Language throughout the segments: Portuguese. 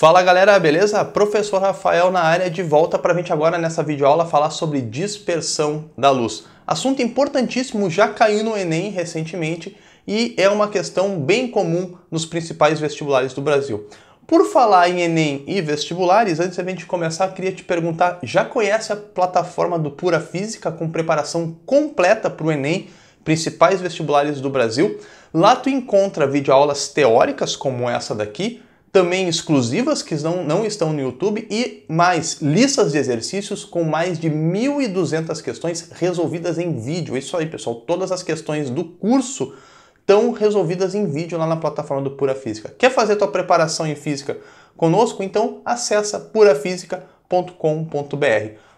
Fala galera, beleza? Professor Rafael na área de volta para a gente agora nessa videoaula falar sobre dispersão da luz. Assunto importantíssimo, já caiu no Enem recentemente e é uma questão bem comum nos principais vestibulares do Brasil. Por falar em Enem e vestibulares, antes da gente começar, queria te perguntar: já conhece a plataforma do Pura Física com preparação completa para o Enem, principais vestibulares do Brasil? Lá tu encontra videoaulas teóricas como essa daqui também exclusivas que não, não estão no YouTube e mais listas de exercícios com mais de 1.200 questões resolvidas em vídeo. Isso aí, pessoal, todas as questões do curso estão resolvidas em vídeo lá na plataforma do Pura Física. Quer fazer tua preparação em física conosco? Então acessa purafísica.com.br.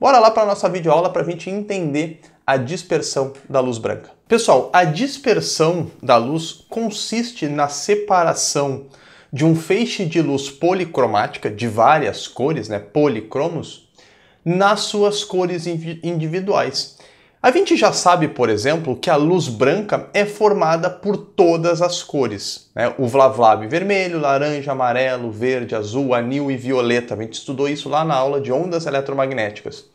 Bora lá para a nossa videoaula para a gente entender a dispersão da luz branca. Pessoal, a dispersão da luz consiste na separação de um feixe de luz policromática de várias cores, né, policromos, nas suas cores individuais. A gente já sabe, por exemplo, que a luz branca é formada por todas as cores. Né? O Vlavlav vermelho, laranja, amarelo, verde, azul, anil e violeta. A gente estudou isso lá na aula de ondas eletromagnéticas.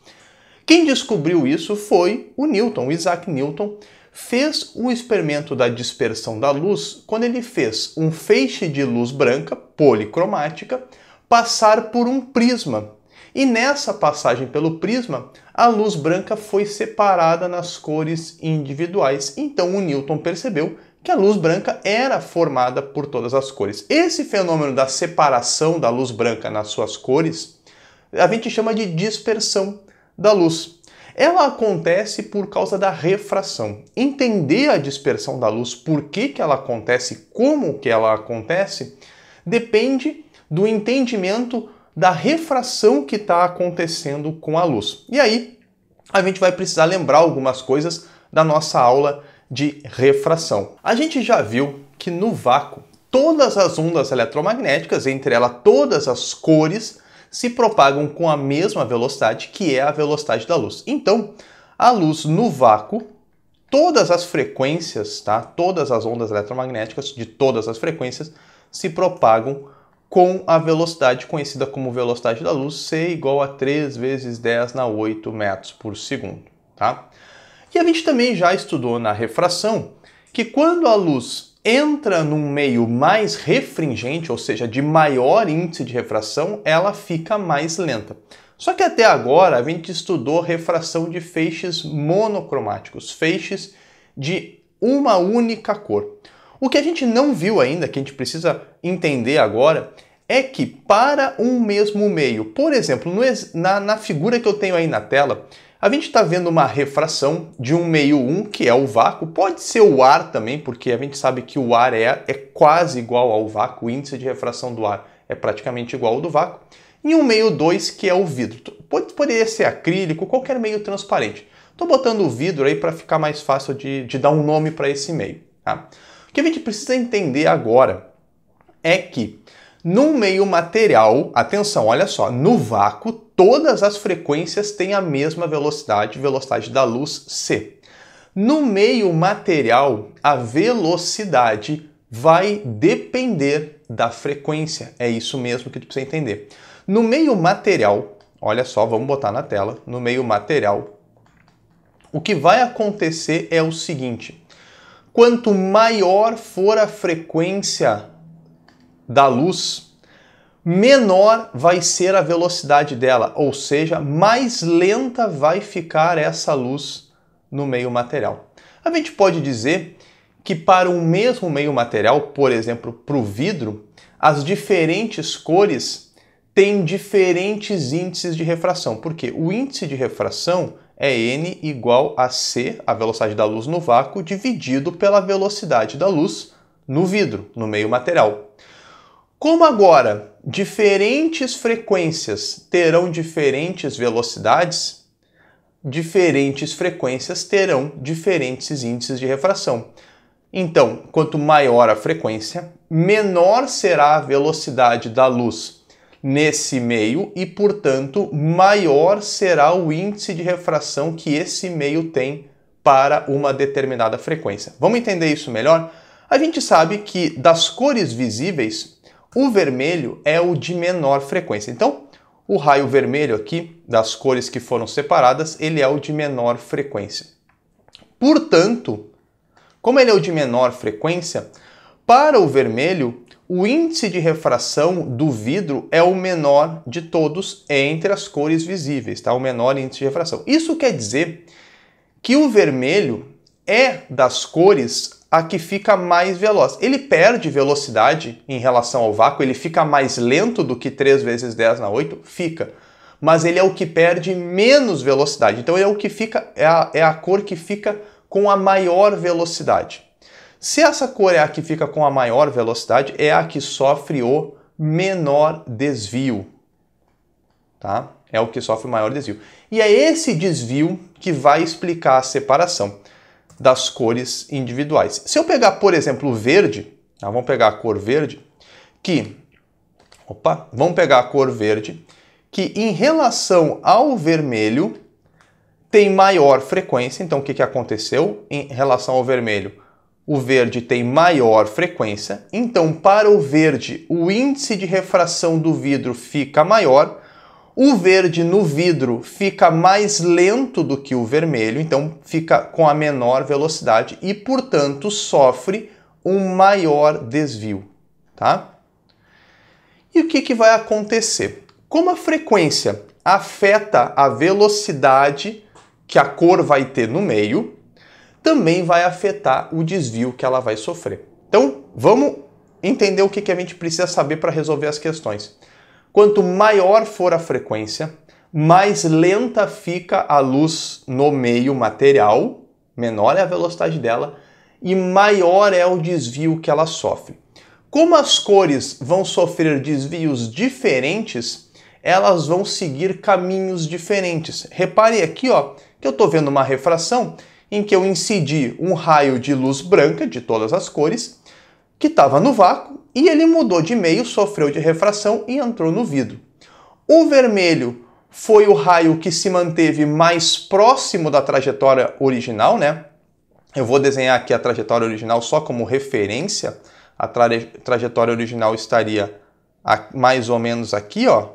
Quem descobriu isso foi o Newton, Isaac Newton, fez o experimento da dispersão da luz quando ele fez um feixe de luz branca policromática passar por um prisma. E nessa passagem pelo prisma, a luz branca foi separada nas cores individuais. Então o Newton percebeu que a luz branca era formada por todas as cores. Esse fenômeno da separação da luz branca nas suas cores, a gente chama de dispersão da luz. Ela acontece por causa da refração. Entender a dispersão da luz, por que, que ela acontece, como que ela acontece, depende do entendimento da refração que está acontecendo com a luz. E aí, a gente vai precisar lembrar algumas coisas da nossa aula de refração. A gente já viu que no vácuo, todas as ondas eletromagnéticas, entre elas todas as cores, se propagam com a mesma velocidade que é a velocidade da luz. Então, a luz no vácuo, todas as frequências, tá? todas as ondas eletromagnéticas de todas as frequências se propagam com a velocidade conhecida como velocidade da luz, c igual a 3 vezes 10 na 8 metros por segundo. Tá? E a gente também já estudou na refração que quando a luz entra num meio mais refringente, ou seja, de maior índice de refração, ela fica mais lenta. Só que até agora a gente estudou refração de feixes monocromáticos, feixes de uma única cor. O que a gente não viu ainda, que a gente precisa entender agora, é que para um mesmo meio, por exemplo, no, na, na figura que eu tenho aí na tela, a gente está vendo uma refração de um meio 1, que é o vácuo, pode ser o ar também, porque a gente sabe que o ar é, é quase igual ao vácuo, o índice de refração do ar é praticamente igual ao do vácuo, e um meio 2, que é o vidro. Pode, poderia ser acrílico, qualquer meio transparente. Estou botando o vidro aí para ficar mais fácil de, de dar um nome para esse meio. Tá? O que a gente precisa entender agora é que no meio material, atenção, olha só, no vácuo, todas as frequências têm a mesma velocidade, velocidade da luz c. No meio material, a velocidade vai depender da frequência. É isso mesmo que tu precisa entender. No meio material, olha só, vamos botar na tela, no meio material, o que vai acontecer é o seguinte: quanto maior for a frequência da luz, menor vai ser a velocidade dela, ou seja, mais lenta vai ficar essa luz no meio material. A gente pode dizer que para o mesmo meio material, por exemplo, para o vidro, as diferentes cores têm diferentes índices de refração, porque o índice de refração é n igual a c, a velocidade da luz no vácuo, dividido pela velocidade da luz no vidro, no meio material. Como agora diferentes frequências terão diferentes velocidades, diferentes frequências terão diferentes índices de refração. Então, quanto maior a frequência, menor será a velocidade da luz nesse meio e, portanto, maior será o índice de refração que esse meio tem para uma determinada frequência. Vamos entender isso melhor? A gente sabe que das cores visíveis, o vermelho é o de menor frequência. Então, o raio vermelho aqui, das cores que foram separadas, ele é o de menor frequência. Portanto, como ele é o de menor frequência, para o vermelho, o índice de refração do vidro é o menor de todos entre as cores visíveis, tá? O menor índice de refração. Isso quer dizer que o vermelho é das cores a que fica mais veloz. Ele perde velocidade em relação ao vácuo, ele fica mais lento do que 3 vezes 10 na 8? Fica. Mas ele é o que perde menos velocidade. Então é o que fica, é a, é a cor que fica com a maior velocidade. Se essa cor é a que fica com a maior velocidade, é a que sofre o menor desvio. Tá? É o que sofre o maior desvio. E é esse desvio que vai explicar a separação das cores individuais. Se eu pegar, por exemplo, o verde, tá? vamos pegar a cor verde, que. Opa, vamos pegar a cor verde, que em relação ao vermelho tem maior frequência. Então, o que, que aconteceu em relação ao vermelho? O verde tem maior frequência. Então, para o verde, o índice de refração do vidro fica maior o verde no vidro fica mais lento do que o vermelho, então fica com a menor velocidade e, portanto, sofre um maior desvio, tá? E o que, que vai acontecer? Como a frequência afeta a velocidade que a cor vai ter no meio, também vai afetar o desvio que ela vai sofrer. Então, vamos entender o que, que a gente precisa saber para resolver as questões. Quanto maior for a frequência, mais lenta fica a luz no meio material, menor é a velocidade dela e maior é o desvio que ela sofre. Como as cores vão sofrer desvios diferentes, elas vão seguir caminhos diferentes. Repare aqui, ó, que eu estou vendo uma refração em que eu incidi um raio de luz branca de todas as cores que estava no vácuo e ele mudou de meio, sofreu de refração e entrou no vidro. O vermelho foi o raio que se manteve mais próximo da trajetória original, né? Eu vou desenhar aqui a trajetória original só como referência. A tra trajetória original estaria mais ou menos aqui, ó,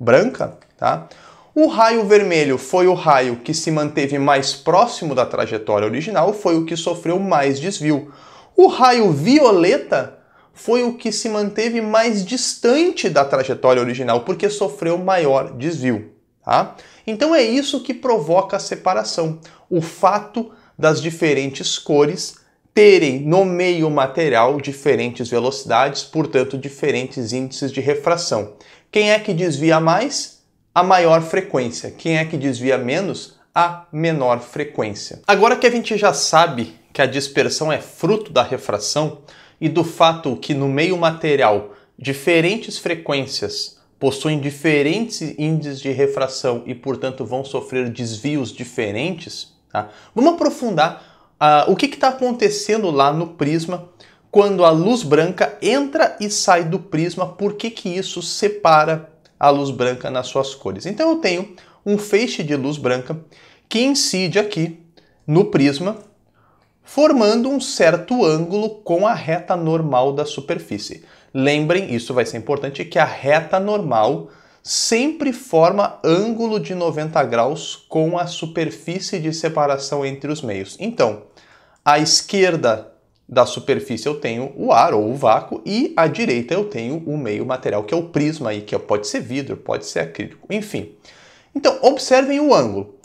branca, tá? O raio vermelho foi o raio que se manteve mais próximo da trajetória original, foi o que sofreu mais desvio. O raio violeta foi o que se manteve mais distante da trajetória original, porque sofreu maior desvio. Tá? Então é isso que provoca a separação, o fato das diferentes cores terem no meio material diferentes velocidades, portanto diferentes índices de refração. Quem é que desvia mais? A maior frequência. Quem é que desvia menos? A menor frequência. Agora que a gente já sabe que a dispersão é fruto da refração, e do fato que no meio material diferentes frequências possuem diferentes índices de refração e, portanto, vão sofrer desvios diferentes, tá? vamos aprofundar uh, o que está acontecendo lá no prisma quando a luz branca entra e sai do prisma, por que, que isso separa a luz branca nas suas cores? Então eu tenho um feixe de luz branca que incide aqui no prisma formando um certo ângulo com a reta normal da superfície. Lembrem, isso vai ser importante, que a reta normal sempre forma ângulo de 90 graus com a superfície de separação entre os meios. Então, à esquerda da superfície eu tenho o ar ou o vácuo e à direita eu tenho o meio material, que é o prisma aí, que é, pode ser vidro, pode ser acrílico, enfim. Então, observem o ângulo.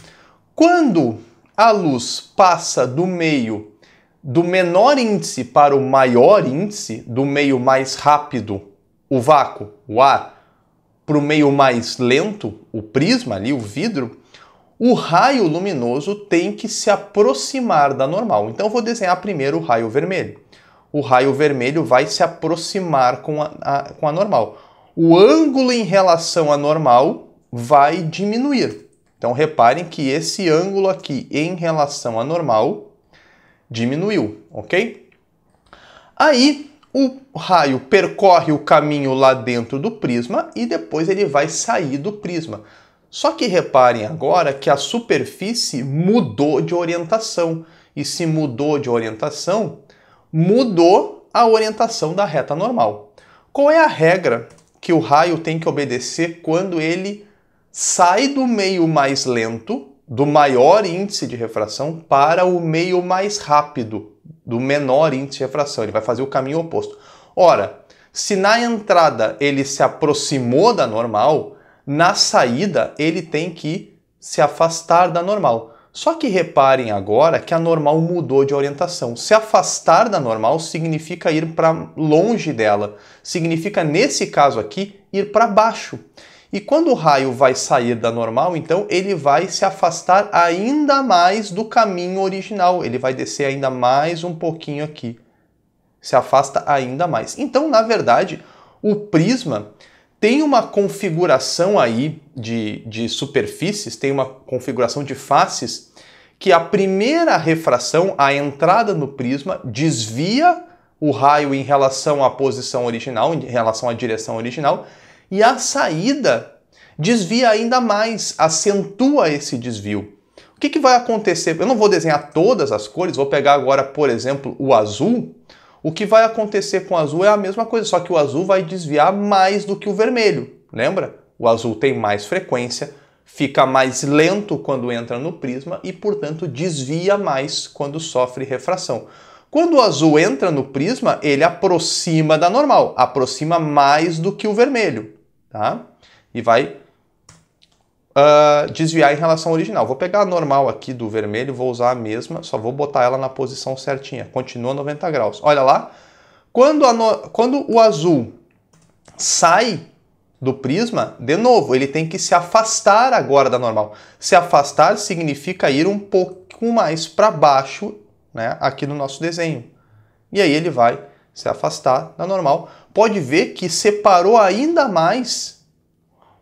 Quando a luz passa do meio do menor índice para o maior índice, do meio mais rápido, o vácuo, o ar, para o meio mais lento, o prisma ali, o vidro, o raio luminoso tem que se aproximar da normal. Então eu vou desenhar primeiro o raio vermelho. O raio vermelho vai se aproximar com a, a com a normal. O ângulo em relação à normal vai diminuir. Então reparem que esse ângulo aqui em relação à normal diminuiu, ok? Aí o raio percorre o caminho lá dentro do prisma e depois ele vai sair do prisma. Só que reparem agora que a superfície mudou de orientação. E se mudou de orientação, mudou a orientação da reta normal. Qual é a regra que o raio tem que obedecer quando ele sai do meio mais lento do maior índice de refração para o meio mais rápido, do menor índice de refração. Ele vai fazer o caminho oposto. Ora, se na entrada ele se aproximou da normal, na saída ele tem que se afastar da normal. Só que reparem agora que a normal mudou de orientação. Se afastar da normal significa ir para longe dela, significa nesse caso aqui ir para baixo. E quando o raio vai sair da normal, então ele vai se afastar ainda mais do caminho original, ele vai descer ainda mais um pouquinho aqui. Se afasta ainda mais. Então, na verdade, o prisma tem uma configuração aí de, de superfícies, tem uma configuração de faces que a primeira refração, a entrada no prisma, desvia o raio em relação à posição original, em relação à direção original, e a saída desvia ainda mais, acentua esse desvio. O que, que vai acontecer? Eu não vou desenhar todas as cores, vou pegar agora, por exemplo, o azul. O que vai acontecer com o azul é a mesma coisa, só que o azul vai desviar mais do que o vermelho. Lembra? O azul tem mais frequência, fica mais lento quando entra no prisma e, portanto, desvia mais quando sofre refração. Quando o azul entra no prisma, ele aproxima da normal, aproxima mais do que o vermelho tá? E vai uh, desviar em relação ao original. Vou pegar a normal aqui do vermelho, vou usar a mesma, só vou botar ela na posição certinha. Continua 90 graus. Olha lá. Quando, no... Quando o azul sai do prisma, de novo, ele tem que se afastar agora da normal. Se afastar significa ir um pouco mais para baixo né, aqui no nosso desenho. E aí ele vai se afastar da normal, pode ver que separou ainda mais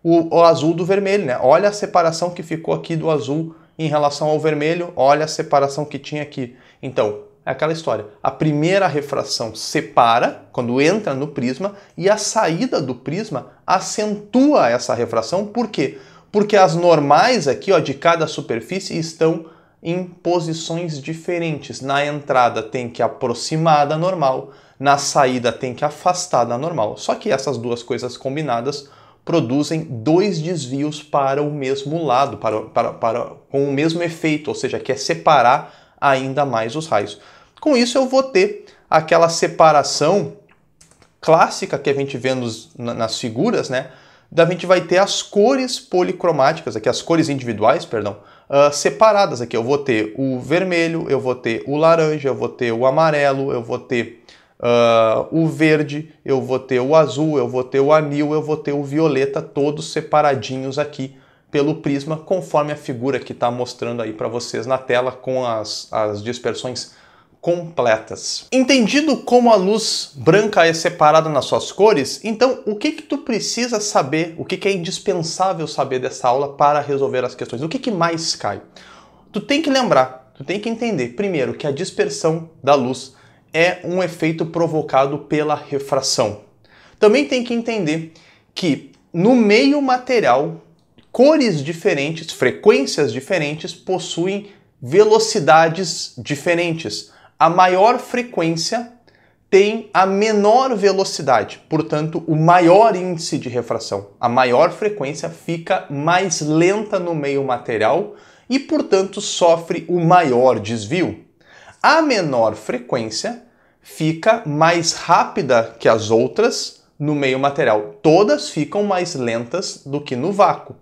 o, o, azul do vermelho, né? Olha a separação que ficou aqui do azul em relação ao vermelho, olha a separação que tinha aqui. Então, é aquela história. A primeira refração separa quando entra no prisma e a saída do prisma acentua essa refração. Por quê? Porque as normais aqui, ó, de cada superfície estão em posições diferentes. Na entrada tem que aproximar da normal, na saída tem que afastar da normal. Só que essas duas coisas combinadas produzem dois desvios para o mesmo lado, para, para, para, com o mesmo efeito, ou seja, quer é separar ainda mais os raios. Com isso, eu vou ter aquela separação clássica que a gente vê nos, nas figuras, né? Da gente vai ter as cores policromáticas, aqui as cores individuais, perdão, uh, separadas aqui. Eu vou ter o vermelho, eu vou ter o laranja, eu vou ter o amarelo, eu vou ter uh, o verde, eu vou ter o azul, eu vou ter o anil, eu vou ter o violeta, todos separadinhos aqui pelo prisma, conforme a figura que está mostrando aí para vocês na tela com as, as dispersões completas. Entendido como a luz branca é separada nas suas cores, então o que que tu precisa saber, o que que é indispensável saber dessa aula para resolver as questões? O que que mais cai? Tu tem que lembrar, tu tem que entender, primeiro, que a dispersão da luz é um efeito provocado pela refração. Também tem que entender que no meio material, cores diferentes, frequências diferentes possuem velocidades diferentes. A maior frequência tem a menor velocidade, portanto, o maior índice de refração. A maior frequência fica mais lenta no meio material e, portanto, sofre o maior desvio. A menor frequência fica mais rápida que as outras no meio material. Todas ficam mais lentas do que no vácuo,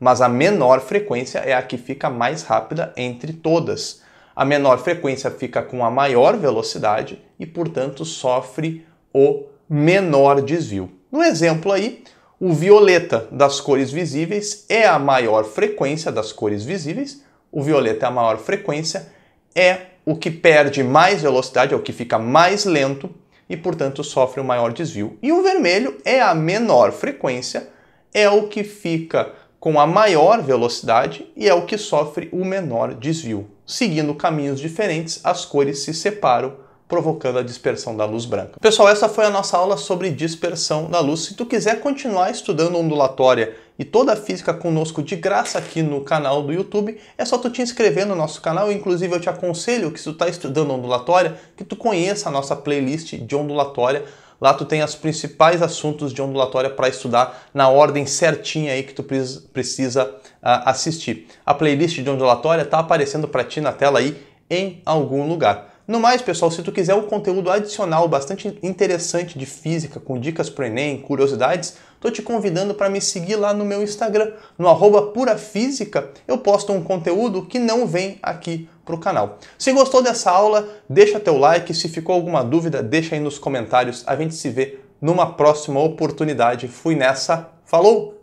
mas a menor frequência é a que fica mais rápida entre todas. A menor frequência fica com a maior velocidade e, portanto, sofre o menor desvio. No exemplo aí, o violeta das cores visíveis é a maior frequência das cores visíveis, o violeta é a maior frequência, é o que perde mais velocidade é o que fica mais lento e, portanto, sofre um maior desvio. E o vermelho é a menor frequência, é o que fica com a maior velocidade e é o que sofre o menor desvio. Seguindo caminhos diferentes, as cores se separam provocando a dispersão da luz branca. Pessoal, essa foi a nossa aula sobre dispersão da luz. Se tu quiser continuar estudando ondulatória e toda a física conosco de graça aqui no canal do YouTube, é só tu te inscrever no nosso canal. Inclusive, eu te aconselho que se tu está estudando ondulatória, que tu conheça a nossa playlist de ondulatória. Lá tu tem os principais assuntos de ondulatória para estudar na ordem certinha aí que tu precisa ah, assistir. A playlist de ondulatória está aparecendo para ti na tela aí em algum lugar. No mais, pessoal, se tu quiser um conteúdo adicional bastante interessante de física, com dicas para o Enem, curiosidades, tô te convidando para me seguir lá no meu Instagram, no arroba purafísica, eu posto um conteúdo que não vem aqui pro canal. Se gostou dessa aula, deixa teu like, se ficou alguma dúvida, deixa aí nos comentários, a gente se vê numa próxima oportunidade. Fui nessa, falou!